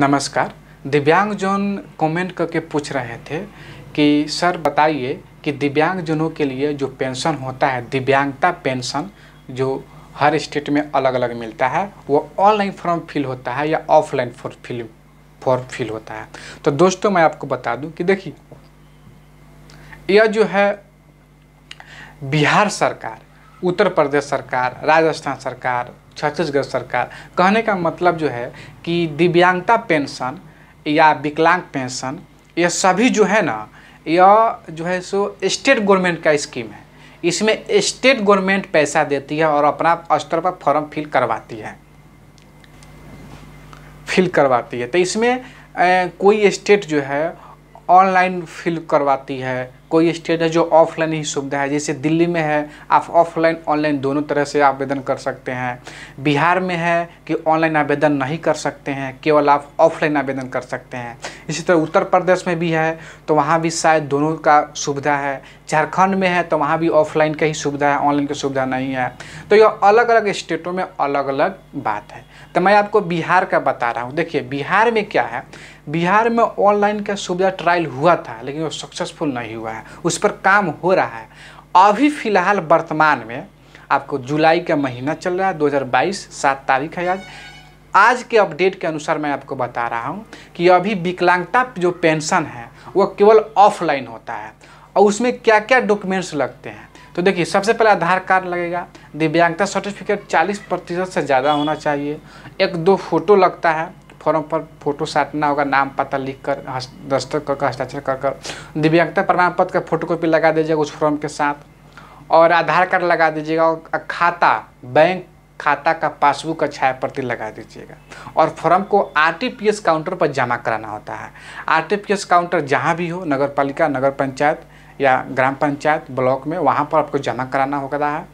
नमस्कार दिव्यांगजन कमेंट करके पूछ रहे थे कि सर बताइए कि दिव्यांगजनों के लिए जो पेंशन होता है दिव्यांगता पेंशन जो हर स्टेट में अलग अलग मिलता है वो ऑनलाइन फॉर्म फिल होता है या offline form fill form fill होता है तो दोस्तों मैं आपको बता दूं कि देखिए यह जो है बिहार सरकार उत्तर प्रदेश सरकार राजस्थान सरकार छत्तीसगढ़ सरकार कहने का मतलब जो है कि दिव्यांगता पेंशन या विकलांग पेंशन यह सभी जो है ना यह जो है सो स्टेट गवर्नमेंट का स्कीम है इसमें स्टेट गवर्नमेंट पैसा देती है और अपना स्तर पर फॉर्म फिल करवाती है फिल करवाती है तो इसमें कोई स्टेट जो है ऑनलाइन फिल करवाती है कोई स्टेट है जो ऑफलाइन ही सुविधा है जैसे दिल्ली में है आप ऑफलाइन ऑनलाइन दोनों तरह से आवेदन कर सकते हैं बिहार में है कि ऑनलाइन आवेदन नहीं कर सकते हैं केवल आप ऑफलाइन आवेदन कर सकते हैं इसी तरह उत्तर प्रदेश में भी है तो वहाँ भी शायद दोनों का सुविधा है झारखंड में है तो वहाँ भी ऑफलाइन का ही सुविधा है ऑनलाइन की सुविधा नहीं है तो यह अलग अलग स्टेटों में अलग अलग बात है तो मैं आपको बिहार का बता रहा हूँ देखिए बिहार में क्या है बिहार में ऑनलाइन का सुविधा ट्रायल हुआ था लेकिन वो सक्सेसफुल नहीं हुआ है है उस पर काम हो रहा है अभी फ़िलहाल वर्तमान में आपको जुलाई का महीना चल रहा है 2022 सात तारीख है आज आज के अपडेट के अनुसार मैं आपको बता रहा हूँ कि अभी विकलांगता जो पेंशन है वो केवल ऑफलाइन होता है और उसमें क्या क्या डॉक्यूमेंट्स लगते हैं तो देखिए सबसे पहले आधार कार्ड लगेगा दिव्यांगता सर्टिफिकेट 40 प्रतिशत से ज़्यादा होना चाहिए एक दो फोटो लगता है फॉर्म पर फोटो साटना होगा नाम पता लिख कर दस्तक कर हस्ताक्षर कर कर दिव्यांगता प्रमाण पत्र का फोटोकॉपी लगा दीजिएगा उस फॉर्म के साथ और आधार कार्ड लगा दीजिएगा और खाता बैंक खाता का पासबुक का छाया प्रति लगा दीजिएगा और फॉर्म को आरटीपीएस काउंटर पर जमा कराना होता है आरटीपीएस काउंटर जहाँ भी हो नगर पालिका नगर पंचायत या ग्राम पंचायत ब्लॉक में वहाँ पर आपको जमा कराना होता है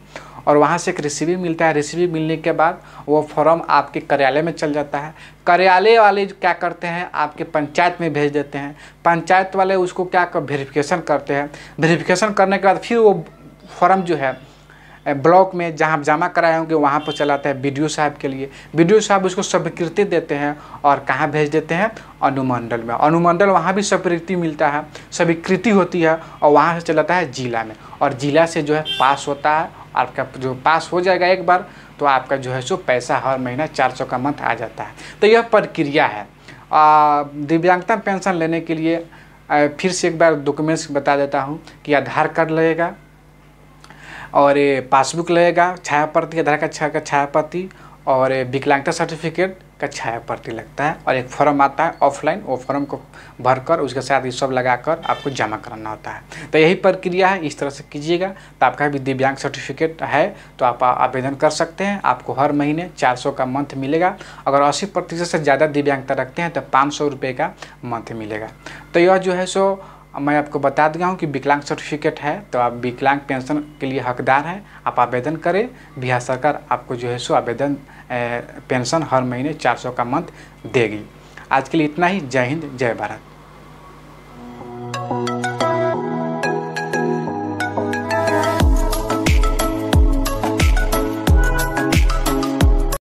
और वहाँ से एक रिसीवी मिलता है रिसीवी मिलने के बाद वो फॉर्म आपके कार्यालय में चल जाता है कार्यालय वाले क्या करते हैं आपके पंचायत में भेज देते हैं पंचायत वाले उसको क्या कर वेरिफिकेशन करते हैं वेरिफिकेशन करने के बाद फिर वो फॉर्म जो है ब्लॉक में जहाँ जमा कराए होंगे वहाँ पर चलाते हैं बी साहब के लिए बी साहब उसको स्वीकृति देते हैं और कहाँ भेज देते हैं अनुमंडल में अनुमंडल वहाँ भी स्वीकृति मिलता है स्वीकृति होती है और वहाँ से चलाता है जिला में और जिला से जो है पास होता है आपका जो पास हो जाएगा एक बार तो आपका जो है सो पैसा हर महीना चार सौ का मंथ आ जाता है तो यह प्रक्रिया है दिव्यांगता पेंशन लेने के लिए फिर से एक बार डॉक्यूमेंट्स बता देता हूँ कि आधार कार्ड लगेगा और ये पासबुक लगेगा छायापति आधार कार्ड का छाया प्रति और विकलांगता सर्टिफिकेट का छाया प्रति लगता है और एक फॉर्म आता है ऑफलाइन वो फॉर्म को भरकर उसके साथ ये सब लगाकर आपको जमा कराना होता है तो यही प्रक्रिया है इस तरह से कीजिएगा तो आपका भी दिव्यांग सर्टिफिकेट है तो आप आवेदन कर सकते हैं आपको हर महीने 400 का मंथ मिलेगा अगर 80 प्रतिशत से ज़्यादा दिव्यांगता रखते हैं तो पाँच सौ का मंथ मिलेगा तो यह जो है सो मैं आपको बता दिया हूँ कि विकलांग सर्टिफिकेट है तो आप विकलांग पेंशन के लिए हकदार हैं आप आवेदन करें बिहार सरकार आपको जो है सो आवेदन पेंशन हर महीने 400 का मंथ देगी आज के लिए इतना ही जय हिंद जय भारत